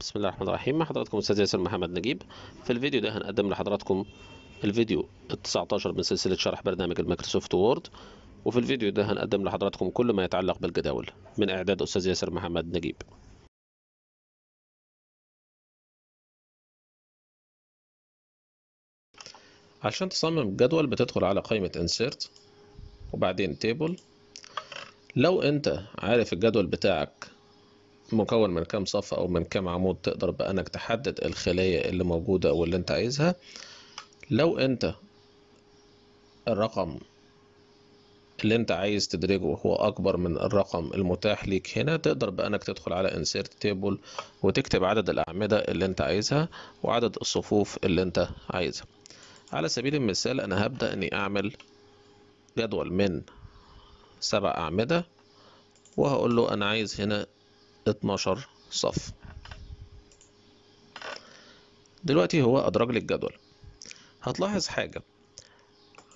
بسم الله الرحمن الرحيم مع حضراتكم استاذ ياسر محمد نجيب في الفيديو ده هنقدم لحضراتكم الفيديو ال 19 من سلسله شرح برنامج المايكروسوفت وورد وفي الفيديو ده هنقدم لحضراتكم كل ما يتعلق بالجداول من اعداد استاذ ياسر محمد نجيب عشان تصمم جدول بتدخل على قائمه انسيرت وبعدين تيبل لو انت عارف الجدول بتاعك مكون من كام صف أو من كام عمود تقدر بأنك تحدد الخلية اللي موجودة أو اللي أنت عايزها لو أنت الرقم اللي أنت عايز تدرجه هو أكبر من الرقم المتاح ليك هنا تقدر بأنك تدخل على Insert Table وتكتب عدد الأعمدة اللي أنت عايزها وعدد الصفوف اللي أنت عايزها على سبيل المثال أنا هبدأ إني أعمل جدول من سبع أعمدة وهقول له أنا عايز هنا 12 صف دلوقتي هو أدرج لي الجدول هتلاحظ حاجة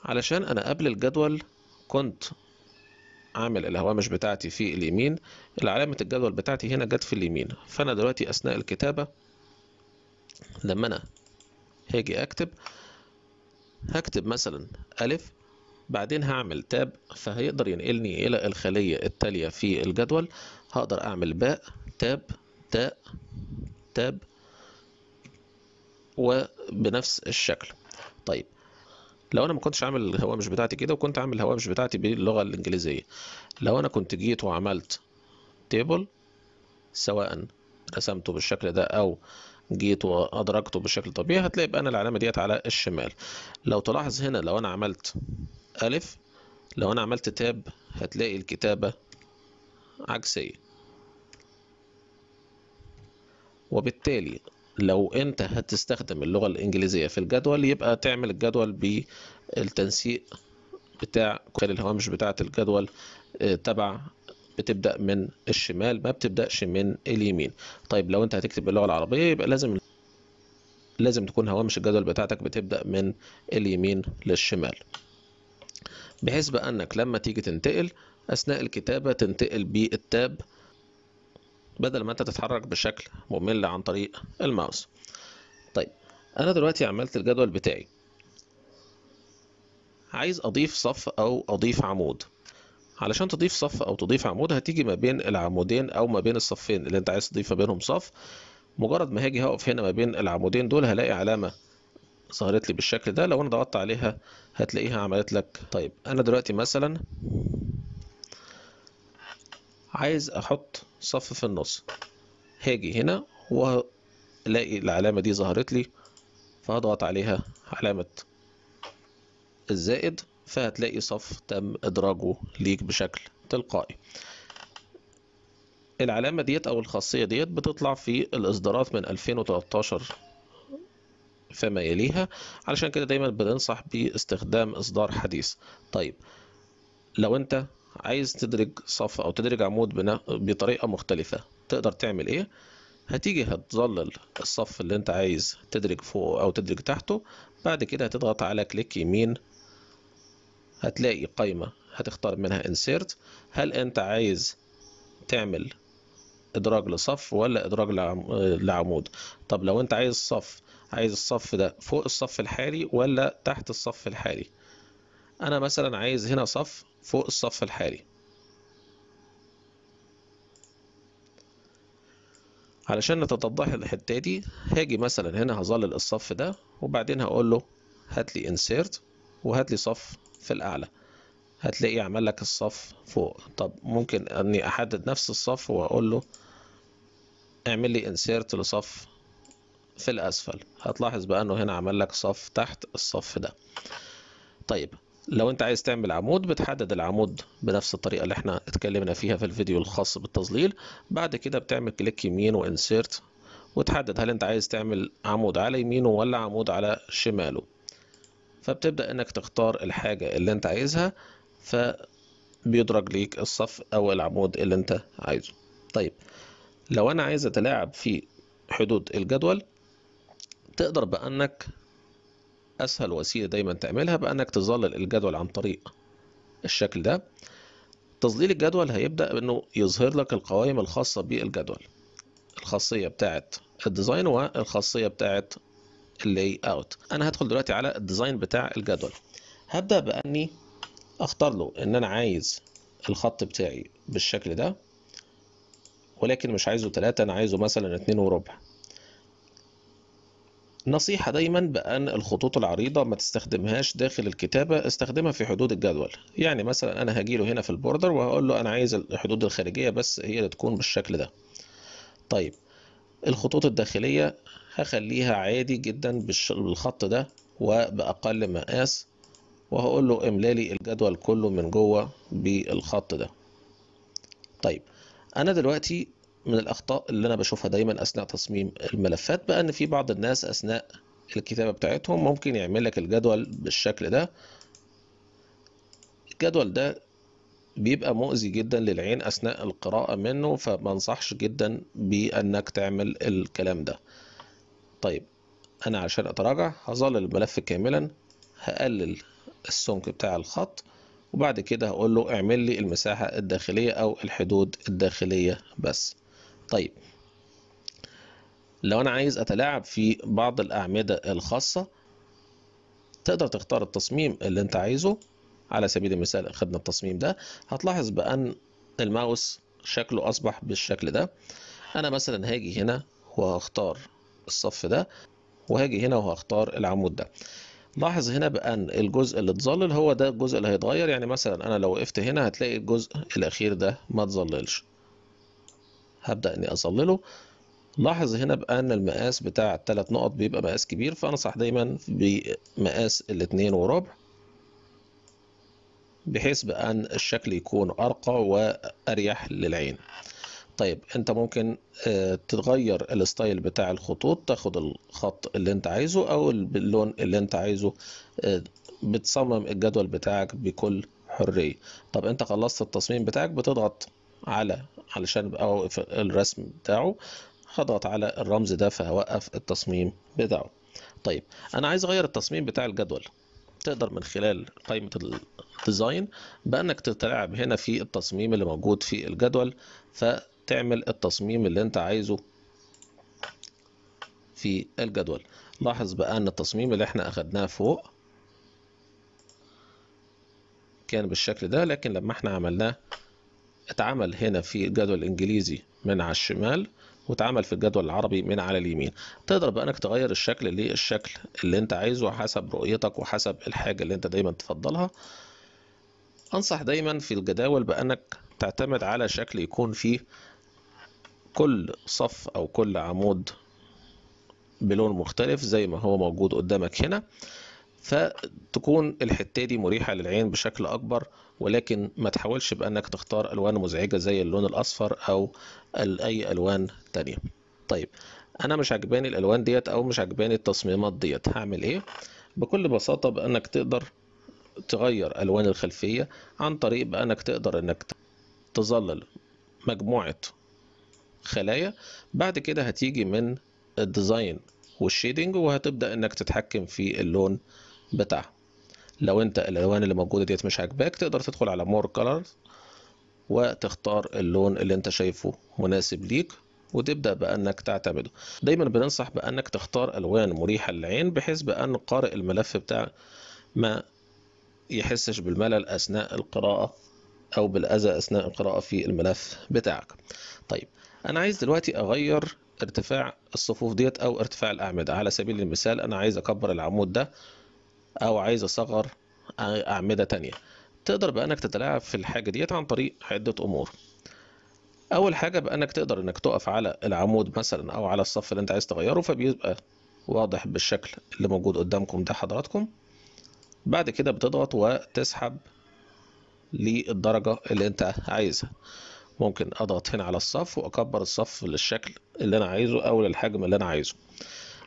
علشان أنا قبل الجدول كنت عامل الهوامش بتاعتي في اليمين علامة الجدول بتاعتي هنا جت في اليمين فأنا دلوقتي أثناء الكتابة لما أنا هاجي أكتب هكتب مثلا ألف بعدين هعمل تاب فهيقدر ينقلني إلى الخلية التالية في الجدول هقدر اعمل باء تاب تاء تاب وبنفس الشكل طيب لو انا ما كنتش عامل الهوامش بتاعتي كده وكنت عامل الهوامش بتاعتي باللغه الانجليزيه لو انا كنت جيت وعملت تيبل سواء رسمته بالشكل ده او جيت وادركته بشكل طبيعي هتلاقي بقى انا العلامه ديت على الشمال لو تلاحظ هنا لو انا عملت الف لو انا عملت تاب هتلاقي الكتابه عكسية وبالتالي لو انت هتستخدم اللغة الإنجليزية في الجدول يبقى تعمل الجدول بالتنسيق بتاع كل الهوامش بتاعة الجدول آه، تبع بتبدأ من الشمال ما بتبدأش من اليمين طيب لو انت هتكتب باللغة العربية يبقى لازم لازم تكون هوامش الجدول بتاعتك بتبدأ من اليمين للشمال بحيث بقى انك لما تيجي تنتقل أثناء الكتابة تنتقل بالتاب بدل ما أنت تتحرك بشكل ممل عن طريق الماوس طيب أنا دلوقتي عملت الجدول بتاعي عايز أضيف صف أو أضيف عمود علشان تضيف صف أو تضيف عمود هتيجي ما بين العمودين أو ما بين الصفين اللي أنت عايز تضيف ما بينهم صف مجرد ما هاجي هقف هنا ما بين العمودين دول هلاقي علامة ظهرت لي بالشكل ده لو انا ضغطت عليها هتلاقيها عملت لك طيب انا دلوقتي مثلا عايز احط صف في النص هاجي هنا والاقي العلامة دي ظهرت لي فهضغط عليها علامة الزائد فهتلاقي صف تم ادراجه ليك بشكل تلقائي العلامة ديت او الخاصية ديت بتطلع في الاصدارات من 2013 فما يليها علشان كده دايما بننصح باستخدام اصدار حديث طيب لو انت عايز تدرج صف او تدرج عمود بطريقه مختلفه تقدر تعمل ايه هتيجي هتظلل الصف اللي انت عايز تدرج فوق او تدرج تحته بعد كده هتضغط على كليك يمين هتلاقي قائمه هتختار منها انسيرت هل انت عايز تعمل ادراج لصف ولا ادراج لعمود طب لو انت عايز صف عايز الصف ده فوق الصف الحالي ولا تحت الصف الحالي انا مثلا عايز هنا صف فوق الصف الحالي علشان تتضح الحتة دي هاجي مثلا هنا هظلل الصف ده وبعدين هقول له هات لي انسيرت وهات لي صف في الأعلى هتلاقي عمل لك الصف فوق طب ممكن اني احدد نفس الصف واقول له اعمل لي انسيرت لصف في الأسفل هتلاحظ بقى انه هنا عمل لك صف تحت الصف ده طيب لو انت عايز تعمل عمود بتحدد العمود بنفس الطريقه اللي احنا اتكلمنا فيها في الفيديو الخاص بالتظليل بعد كده بتعمل كليك يمين وانسيرت وتحدد هل انت عايز تعمل عمود على يمينه ولا عمود على شماله فبتبدا انك تختار الحاجه اللي انت عايزها فبيدرج ليك الصف او العمود اللي انت عايزه طيب لو انا عايز اتلاعب في حدود الجدول تقدر بانك أسهل وسيلة دايما تعملها بأنك تظلل الجدول عن طريق الشكل ده تظليل الجدول هيبدأ بأنه يظهر لك القوائم الخاصة بالجدول الخاصية بتاعة الديزاين والخاصية بتاعة اللاي اوت أنا هدخل دلوقتي على الديزاين بتاع الجدول هبدأ بأني أختار له إن أنا عايز الخط بتاعي بالشكل ده ولكن مش عايزه 3 أنا عايزه مثلا 2 وربع نصيحة دايما بأن الخطوط العريضة ما تستخدمهاش داخل الكتابة استخدمها في حدود الجدول يعني مثلا أنا هجيله هنا في البوردر وهقول له أنا عايز الحدود الخارجية بس هي اللي تكون بالشكل ده طيب الخطوط الداخلية هخليها عادي جدا بالخط ده وبأقل مقاس وهقول له املالي الجدول كله من جوه بالخط ده طيب أنا دلوقتي من الاخطاء اللي انا بشوفها دايما اثناء تصميم الملفات بقى ان في بعض الناس اثناء الكتابه بتاعتهم ممكن يعمل لك الجدول بالشكل ده الجدول ده بيبقى مؤذي جدا للعين اثناء القراءه منه فما انصحش جدا بانك تعمل الكلام ده طيب انا عشان اتراجع هظلل الملف كاملا هقلل السمك بتاع الخط وبعد كده هقول له اعمل لي المساحة الداخلية أو الحدود الداخلية بس طيب لو انا عايز اتلاعب في بعض الاعمدة الخاصة تقدر تختار التصميم اللي انت عايزه على سبيل المثال خدنا التصميم ده هتلاحظ بان الماوس شكله اصبح بالشكل ده انا مثلا هاجي هنا وهختار الصف ده وهاجي هنا وهختار العمود ده لاحظ هنا بان الجزء اللي اتظلل هو ده الجزء اللي هيتغير يعني مثلا انا لو وقفت هنا هتلاقي الجزء الاخير ده ما اتظللش هبدأ إني أظلله لاحظ هنا بأن المقاس بتاع التلات نقط بيبقى مقاس كبير فأنصح دايما بمقاس الاتنين وربع بحيث بأن الشكل يكون أرقى وأريح للعين طيب انت ممكن آه، تغير الستايل بتاع الخطوط تاخد الخط اللي انت عايزه او اللون اللي انت عايزه آه، بتصمم الجدول بتاعك بكل حرية طب انت خلصت التصميم بتاعك بتضغط على علشان اوقف الرسم بتاعه هضغط على الرمز ده فهوقف التصميم بتاعه طيب انا عايز اغير التصميم بتاع الجدول تقدر من خلال قائمة الديزاين بأنك تتلاعب هنا في التصميم اللي موجود في الجدول فتعمل التصميم اللي أنت عايزه في الجدول لاحظ بقى ان التصميم اللي احنا أخدناه فوق كان بالشكل ده لكن لما احنا عملناه اتعمل هنا في الجدول الانجليزي من على الشمال واتعمل في الجدول العربي من على اليمين تقدر بانك تغير الشكل للشكل اللي انت عايزه حسب رؤيتك وحسب الحاجه اللي انت دايما تفضلها انصح دايما في الجداول بانك تعتمد على شكل يكون فيه كل صف او كل عمود بلون مختلف زي ما هو موجود قدامك هنا فتكون الحته دي مريحه للعين بشكل اكبر ولكن ما تحاولش بأنك تختار ألوان مزعجة زي اللون الأصفر أو أي ألوان تانية طيب أنا مش عجباني الألوان ديت أو مش عجباني التصميمات ديت هعمل إيه؟ بكل بساطة بأنك تقدر تغير ألوان الخلفية عن طريق بأنك تقدر أنك تظلل مجموعة خلايا بعد كده هتيجي من الديزاين والشيدنج وهتبدأ أنك تتحكم في اللون بتاعها لو انت الالوان اللي موجوده ديت مش عاجباك تقدر تدخل على مور كلرز وتختار اللون اللي انت شايفه مناسب ليك وتبدا بانك تعتمده دايما بننصح بانك تختار الوان مريحه للعين بحيث بان قارئ الملف بتاع ما يحسش بالملل اثناء القراءه او بالاذى اثناء القراءه في الملف بتاعك طيب انا عايز دلوقتي اغير ارتفاع الصفوف ديت او ارتفاع الاعمده على سبيل المثال انا عايز اكبر العمود ده او عايز اصغر اعمده تانية تقدر بانك تتلاعب في الحاجه ديت عن طريق عده امور اول حاجه بانك تقدر انك تقف على العمود مثلا او على الصف اللي انت عايز تغيره فبيبقى واضح بالشكل اللي موجود قدامكم ده حضراتكم بعد كده بتضغط وتسحب للدرجه اللي انت عايزها ممكن اضغط هنا على الصف واكبر الصف للشكل اللي انا عايزه او للحجم اللي انا عايزه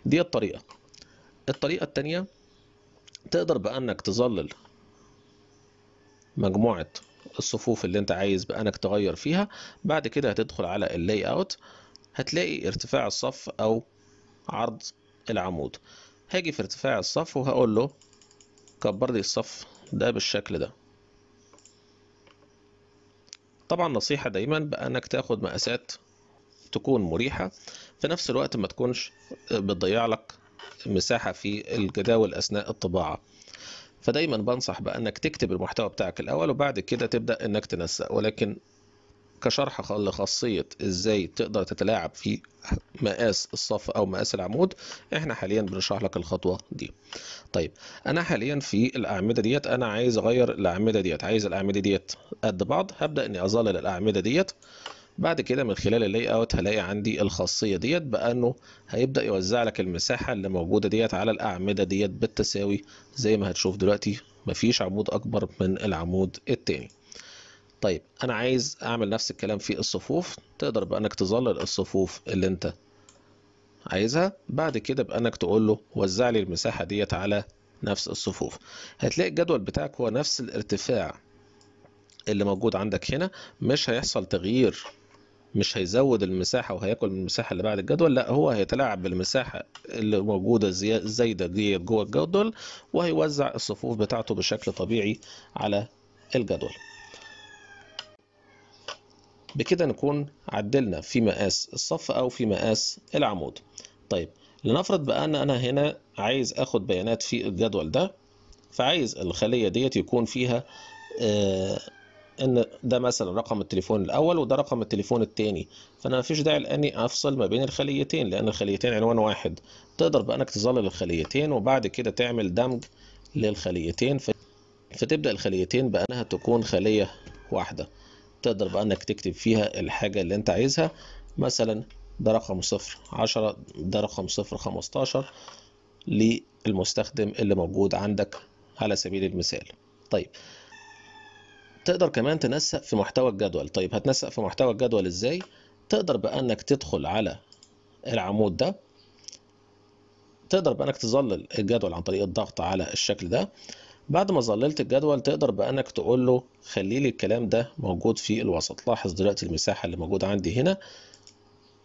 دي الطريقه الطريقه التانيه تقدر بأنك تظلل مجموعة الصفوف اللي انت عايز بأنك تغير فيها بعد كده هتدخل على اللاي اوت هتلاقي ارتفاع الصف او عرض العمود هاجي في ارتفاع الصف وهقول له كبر لي الصف ده بالشكل ده طبعا نصيحة دايما بأنك تاخد مقاسات تكون مريحة في نفس الوقت ما تكونش بتضيع لك مساحة في الجداول أثناء الطباعة فدايما بنصح بأنك تكتب المحتوى بتاعك الأول وبعد كده تبدأ أنك تنسق ولكن كشرح لخاصية ازاي تقدر تتلاعب في مقاس الصف او مقاس العمود احنا حاليا بنشرح لك الخطوة دي طيب انا حاليا في الاعمدة ديت انا عايز اغير الاعمدة ديت عايز الاعمدة ديت قد بعض هبدأ اني اظلل الاعمدة ديت بعد كده من خلال اللاي اوت هلاقي عندي الخاصيه ديت بانه هيبدا يوزع لك المساحه اللي موجوده ديت على الاعمده ديت بالتساوي زي ما هتشوف دلوقتي مفيش عمود اكبر من العمود التاني طيب انا عايز اعمل نفس الكلام في الصفوف تقدر بانك تظلل الصفوف اللي انت عايزها بعد كده بانك تقول له وزع لي المساحه ديت على نفس الصفوف هتلاقي الجدول بتاعك هو نفس الارتفاع اللي موجود عندك هنا مش هيحصل تغيير مش هيزود المساحة وهياكل من المساحة اللي بعد الجدول لا هو هيتلاعب بالمساحة اللي موجودة الزايدة دي جوه الجدول وهيوزع الصفوف بتاعته بشكل طبيعي على الجدول بكده نكون عدلنا في مقاس الصف أو في مقاس العمود طيب لنفرض بقى أن أنا هنا عايز أخد بيانات في الجدول ده فعايز الخلية ديت يكون فيها آه ان ده مثلا رقم التليفون الاول وده رقم التليفون الثاني فانا مفيش داعي لاني افصل ما بين الخليتين لان الخليتين عنوان واحد تقدر بانك تظلل الخليتين وبعد كده تعمل دمج للخليتين فتبدا الخليتين بانها تكون خليه واحده تقدر بانك تكتب فيها الحاجه اللي انت عايزها مثلا ده رقم صفر عشرة ده رقم صفر خمستاشر للمستخدم اللي موجود عندك على سبيل المثال طيب تقدر كمان تنسق في محتوى الجدول طيب هتنسق في محتوى الجدول ازاي تقدر بانك تدخل على العمود ده تقدر بانك تظلل الجدول عن طريق الضغط على الشكل ده بعد ما ظللت الجدول تقدر بانك تقول له خلي لي الكلام ده موجود في الوسط لاحظ دلوقتي المساحه اللي موجوده عندي هنا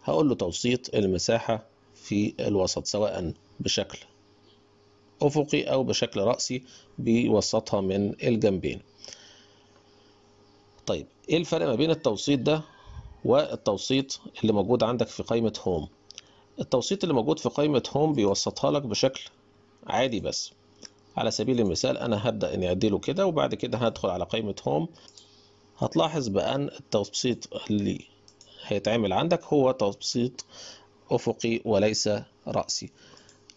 هقول له توسيط المساحه في الوسط سواء بشكل افقي او بشكل راسي بيوسطها من الجنبين طيب ايه الفرق ما بين التوسيط ده والتوسيط اللي موجود عندك في قائمة هوم التوسيط اللي موجود في قائمة هوم بيوسطها لك بشكل عادي بس على سبيل المثال انا هبدأ اني اديله كده وبعد كده هدخل على قائمة هوم هتلاحظ بأن التوسيط اللي هيتعمل عندك هو توسيط أفقي وليس رأسي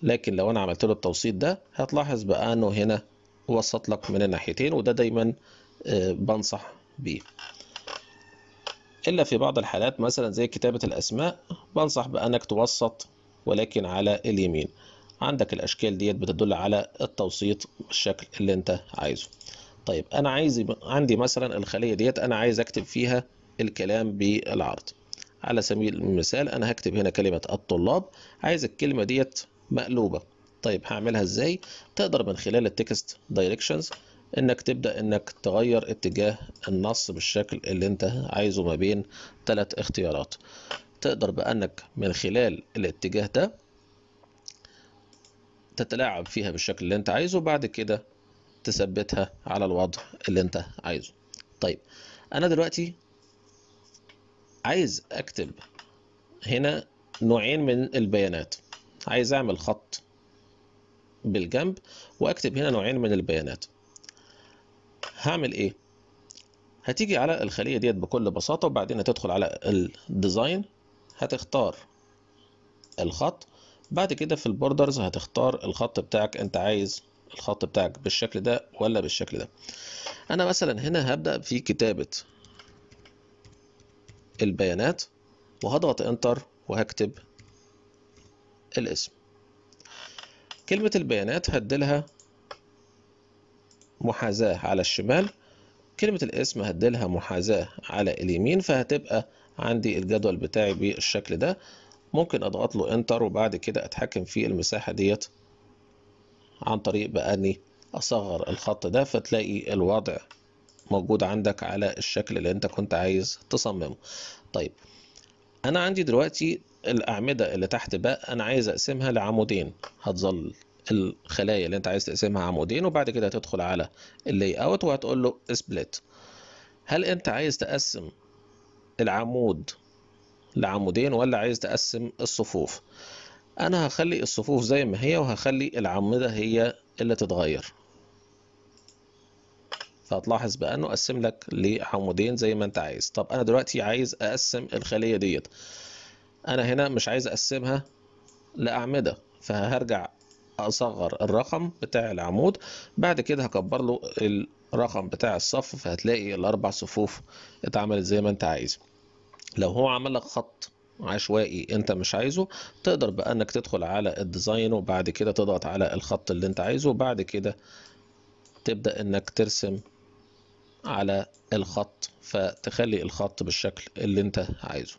لكن لو أنا عملت له التوسيط ده هتلاحظ بأنه هنا وسط لك من الناحيتين وده دايما آه، بنصح بيه إلا في بعض الحالات مثلا زي كتابة الأسماء بنصح بأنك توسط ولكن على اليمين عندك الأشكال ديت بتدل على التوسيط الشكل اللي أنت عايزه طيب أنا عايز عندي مثلا الخلية ديت أنا عايز أكتب فيها الكلام بالعرض على سبيل المثال أنا هكتب هنا كلمة الطلاب عايز الكلمة ديت مقلوبة طيب هعملها إزاي تقدر من خلال التكست دايركشنز انك تبدأ انك تغير اتجاه النص بالشكل اللي انت عايزه ما بين ثلاث اختيارات تقدر بأنك من خلال الاتجاه ده تتلاعب فيها بالشكل اللي انت عايزه وبعد كده تثبتها على الوضع اللي انت عايزه طيب انا دلوقتي عايز اكتب هنا نوعين من البيانات عايز اعمل خط بالجنب واكتب هنا نوعين من البيانات هعمل ايه هتيجي على الخليه ديت بكل بساطه وبعدين هتدخل على الديزاين هتختار الخط بعد كده في البوردرز هتختار الخط بتاعك انت عايز الخط بتاعك بالشكل ده ولا بالشكل ده انا مثلا هنا هبدا في كتابه البيانات وهضغط انتر وهكتب الاسم كلمه البيانات هديلها محاذاة على الشمال كلمة الاسم هديلها محاذاة على اليمين فهتبقى عندي الجدول بتاعي بالشكل ده ممكن اضغط له انتر وبعد كده اتحكم في المساحة ديت عن طريق بأني اصغر الخط ده فتلاقي الوضع موجود عندك على الشكل اللي انت كنت عايز تصممه طيب انا عندي دلوقتي الاعمدة اللي تحت بقى انا عايز اقسمها لعمودين هتظل الخلايا اللي انت عايز تقسمها عمودين وبعد كده هتدخل على اللي اوت وهتقول له سبليت هل انت عايز تقسم العمود لعمودين ولا عايز تقسم الصفوف انا هخلي الصفوف زي ما هي وهخلي العمدة هي اللي تتغير فهتلاحظ بانه قسم لك لعمودين زي ما انت عايز طب انا دلوقتي عايز اقسم الخليه ديت انا هنا مش عايز اقسمها لاعمده فهرجع اصغر الرقم بتاع العمود بعد كده هكبر له الرقم بتاع الصف فهتلاقي الاربع صفوف اتعملت زي ما انت عايز لو هو عمل لك خط عشوائي انت مش عايزه تقدر بقى انك تدخل على الديزاين وبعد كده تضغط على الخط اللي انت عايزه وبعد كده تبدأ انك ترسم على الخط فتخلي الخط بالشكل اللي انت عايزه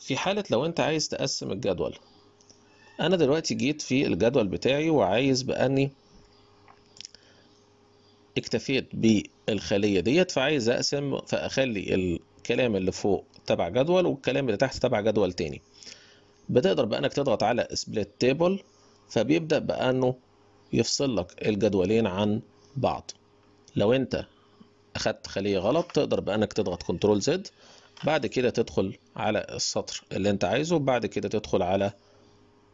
في حالة لو انت عايز تقسم الجدول انا دلوقتي جيت في الجدول بتاعي وعايز باني اكتفيت بالخليه ديت فعايز اقسم فاخلي الكلام اللي فوق تبع جدول والكلام اللي تحت تبع جدول تاني بتقدر بانك تضغط على سبليت تيبل فبيبدا بانه يفصل لك الجدولين عن بعض لو انت اخدت خليه غلط تقدر بانك تضغط كنترول زد بعد كده تدخل على السطر اللي انت عايزه بعد كده تدخل على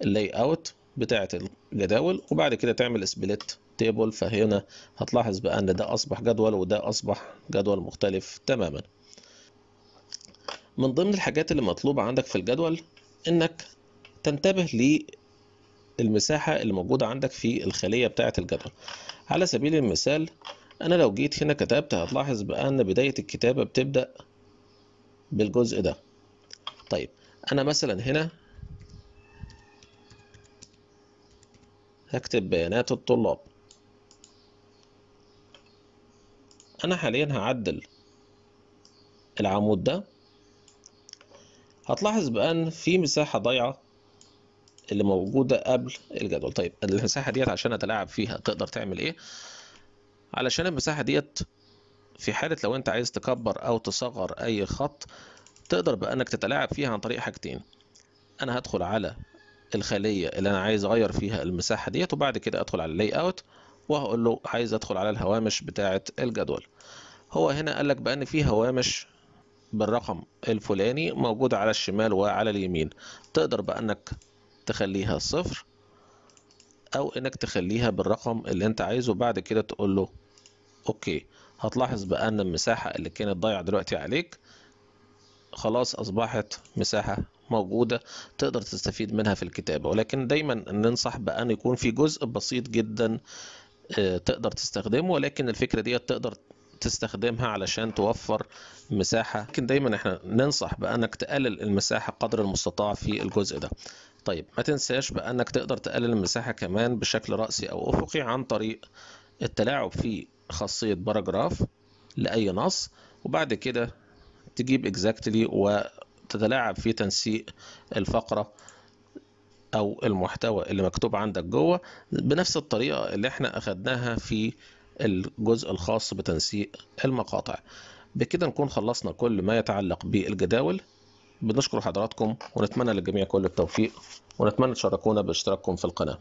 اللاي اوت بتاعه الجداول وبعد كده تعمل سبليت تيبل فهنا هتلاحظ بقى ان ده اصبح جدول وده اصبح جدول مختلف تماما من ضمن الحاجات اللي مطلوبة عندك في الجدول انك تنتبه للمساحة اللي موجودة عندك في الخلية بتاعة الجدول على سبيل المثال انا لو جيت هنا كتبت هتلاحظ بان بداية الكتابة بتبدأ بالجزء ده طيب انا مثلا هنا هكتب بيانات الطلاب أنا حاليا هعدل العمود ده هتلاحظ بأن في مساحة ضايعة اللي موجودة قبل الجدول طيب المساحة ديت عشان أتلاعب فيها تقدر تعمل إيه علشان المساحة ديت في حالة لو أنت عايز تكبر أو تصغر أي خط تقدر بأنك تتلاعب فيها عن طريق حاجتين أنا هدخل على الخليه اللي انا عايز اغير فيها المساحه ديت وبعد كده ادخل على اللاي اوت وهقول له عايز ادخل على الهوامش بتاعه الجدول هو هنا قال لك بان في هوامش بالرقم الفلاني موجود على الشمال وعلى اليمين تقدر بانك تخليها صفر او انك تخليها بالرقم اللي انت عايزه بعد كده تقول له اوكي هتلاحظ بان المساحة اللي كانت ضايعة دلوقتي عليك خلاص اصبحت مساحة موجودة تقدر تستفيد منها في الكتابة ولكن دايما ننصح بأن يكون في جزء بسيط جدا آه، تقدر تستخدمه ولكن الفكرة دي تقدر تستخدمها علشان توفر مساحة لكن دايما احنا ننصح بأنك تقلل المساحة قدر المستطاع في الجزء ده طيب ما تنساش بأنك تقدر تقلل المساحة كمان بشكل رأسي أو أفقي عن طريق التلاعب في خاصية باراجراف لأي نص وبعد كده تجيب اكزاكتلي exactly و تتلاعب في تنسيق الفقرة أو المحتوى اللي مكتوب عندك جوه بنفس الطريقة اللي احنا أخدناها في الجزء الخاص بتنسيق المقاطع بكده نكون خلصنا كل ما يتعلق بالجداول بنشكر حضراتكم ونتمنى للجميع كل التوفيق ونتمنى تشاركونا باشتراككم في القناة